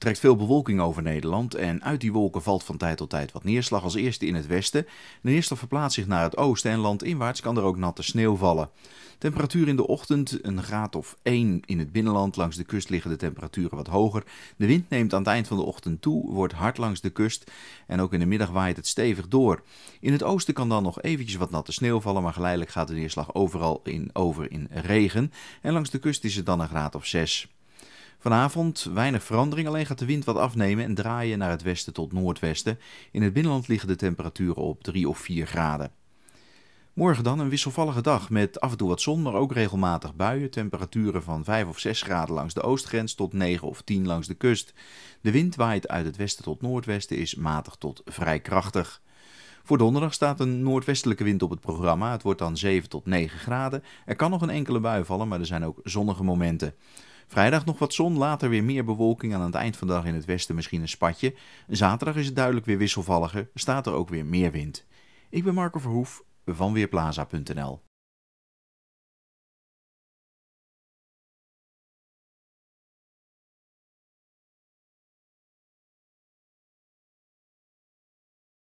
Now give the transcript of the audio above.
trekt veel bewolking over Nederland en uit die wolken valt van tijd tot tijd wat neerslag, als eerste in het westen. De neerslag verplaatst zich naar het oosten en landinwaarts kan er ook natte sneeuw vallen. Temperatuur in de ochtend een graad of 1 in het binnenland. Langs de kust liggen de temperaturen wat hoger. De wind neemt aan het eind van de ochtend toe, wordt hard langs de kust en ook in de middag waait het stevig door. In het oosten kan dan nog eventjes wat natte sneeuw vallen, maar geleidelijk gaat de neerslag overal in, over in regen. En langs de kust is het dan een graad of 6. Vanavond weinig verandering, alleen gaat de wind wat afnemen en draaien naar het westen tot noordwesten. In het binnenland liggen de temperaturen op 3 of 4 graden. Morgen dan een wisselvallige dag met af en toe wat zon, maar ook regelmatig buien. Temperaturen van 5 of 6 graden langs de oostgrens tot 9 of 10 langs de kust. De wind waait uit het westen tot noordwesten, is matig tot vrij krachtig. Voor donderdag staat een noordwestelijke wind op het programma. Het wordt dan 7 tot 9 graden. Er kan nog een enkele bui vallen, maar er zijn ook zonnige momenten. Vrijdag nog wat zon, later weer meer bewolking. Aan het eind van de dag in het westen misschien een spatje. Zaterdag is het duidelijk weer wisselvalliger, staat er ook weer meer wind. Ik ben Marco Verhoef van Weerplaza.nl